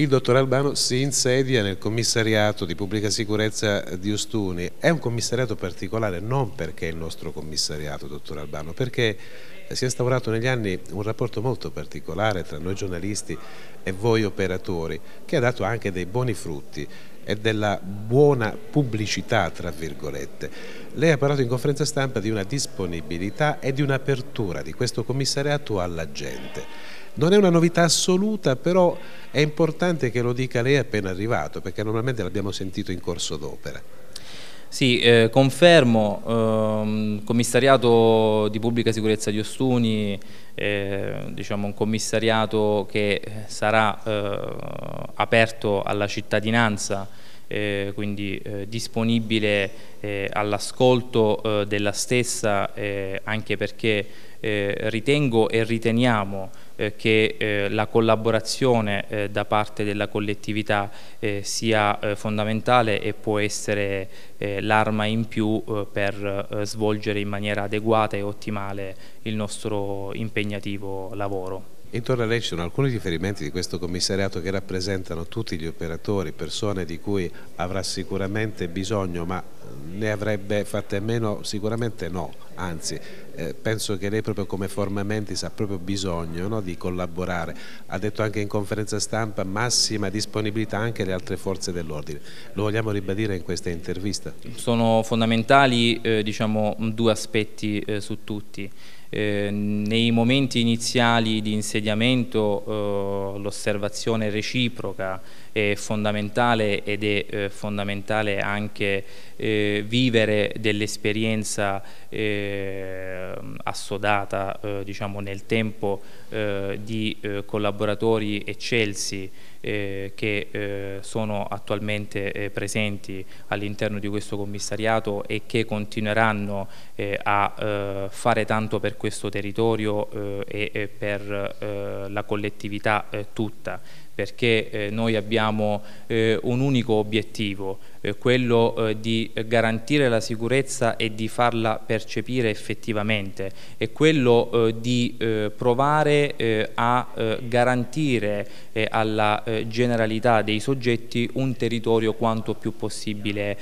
Il dottor Albano si insedia nel commissariato di pubblica sicurezza di Ustuni. È un commissariato particolare non perché è il nostro commissariato, dottor Albano, perché si è instaurato negli anni un rapporto molto particolare tra noi giornalisti e voi operatori, che ha dato anche dei buoni frutti e della buona pubblicità, tra virgolette. Lei ha parlato in conferenza stampa di una disponibilità e di un'apertura di questo commissariato alla gente. Non è una novità assoluta, però è importante che lo dica lei appena arrivato, perché normalmente l'abbiamo sentito in corso d'opera. Sì, eh, confermo, ehm, commissariato di pubblica sicurezza di Ostuni, eh, diciamo un commissariato che sarà eh, aperto alla cittadinanza eh, quindi eh, disponibile eh, all'ascolto eh, della stessa eh, anche perché eh, ritengo e riteniamo che la collaborazione da parte della collettività sia fondamentale e può essere l'arma in più per svolgere in maniera adeguata e ottimale il nostro impegnativo lavoro. Intorno a lei ci sono alcuni riferimenti di questo commissariato che rappresentano tutti gli operatori, persone di cui avrà sicuramente bisogno, ma ne avrebbe fatte meno? Sicuramente no anzi eh, penso che lei proprio come Forma Mentis ha proprio bisogno no, di collaborare, ha detto anche in conferenza stampa massima disponibilità anche alle altre forze dell'ordine, lo vogliamo ribadire in questa intervista? Sono fondamentali eh, diciamo, due aspetti eh, su tutti. Eh, nei momenti iniziali di insediamento eh, l'osservazione reciproca è fondamentale ed è eh, fondamentale anche eh, vivere dell'esperienza eh, assodata eh, diciamo, nel tempo eh, di eh, collaboratori eccelsi eh, che eh, sono attualmente presenti all'interno di questo commissariato e che continueranno a fare tanto per questo territorio e per la collettività tutta perché eh, noi abbiamo eh, un unico obiettivo, eh, quello di garantire la sicurezza e di farla percepire effettivamente e quello di provare a garantire alla generalità dei soggetti un territorio quanto più possibile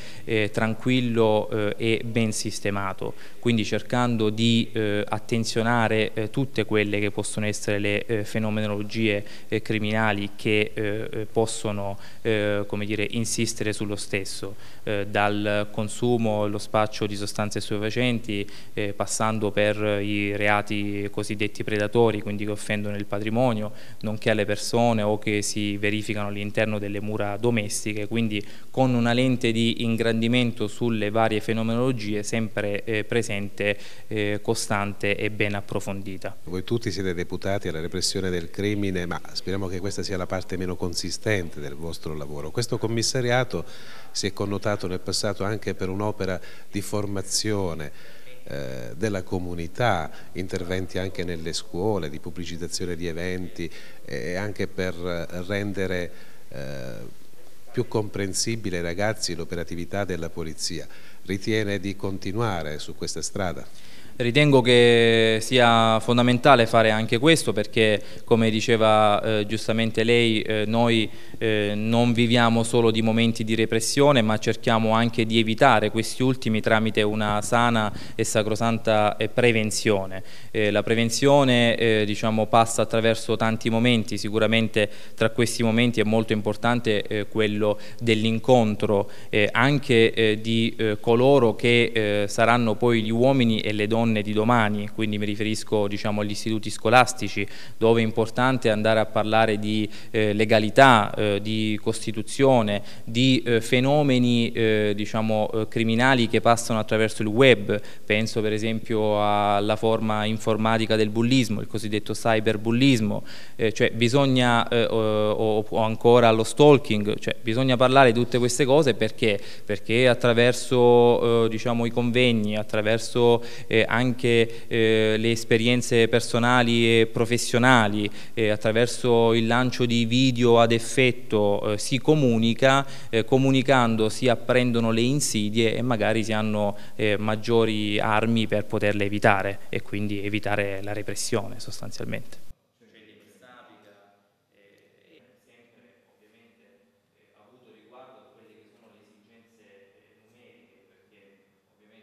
tranquillo e ben sistemato, quindi cercando di attenzionare tutte quelle che possono essere le fenomenologie criminali che che eh, eh, possono eh, dire, insistere sullo stesso, eh, dal consumo, lo spaccio di sostanze stupefacenti, eh, passando per i reati cosiddetti predatori, quindi che offendono il patrimonio, nonché alle persone o che si verificano all'interno delle mura domestiche, quindi con una lente di ingrandimento sulle varie fenomenologie sempre eh, presente, costante e ben approfondita. Voi tutti siete deputati alla repressione del crimine, ma speriamo che questa sia la parte parte meno consistente del vostro lavoro. Questo commissariato si è connotato nel passato anche per un'opera di formazione eh, della comunità, interventi anche nelle scuole, di pubblicizzazione di eventi e anche per eh, rendere eh, più comprensibile ai ragazzi l'operatività della polizia ritiene di continuare su questa strada? Ritengo che sia fondamentale fare anche questo perché come diceva eh, giustamente lei eh, noi eh, non viviamo solo di momenti di repressione ma cerchiamo anche di evitare questi ultimi tramite una sana e sacrosanta eh, prevenzione. Eh, la prevenzione eh, diciamo, passa attraverso tanti momenti, sicuramente tra questi momenti è molto importante quello dell'incontro anche di coloro coloro che eh, saranno poi gli uomini e le donne di domani, quindi mi riferisco diciamo, agli istituti scolastici dove è importante andare a parlare di eh, legalità, eh, di Costituzione, di eh, fenomeni eh, diciamo, eh, criminali che passano attraverso il web, penso per esempio alla forma informatica del bullismo, il cosiddetto cyberbullismo, cioè bisogna, o, o, ancora allo stalking, cioè bisogna parlare di tutte queste cose perché, perché attraverso eh, diciamo, i convegni, attraverso eh, anche eh, le esperienze personali e professionali, eh, attraverso il lancio di video ad effetto eh, si comunica, eh, comunicando si apprendono le insidie e magari si hanno maggiori armi per poterle evitare e quindi evitare la repressione sostanzialmente.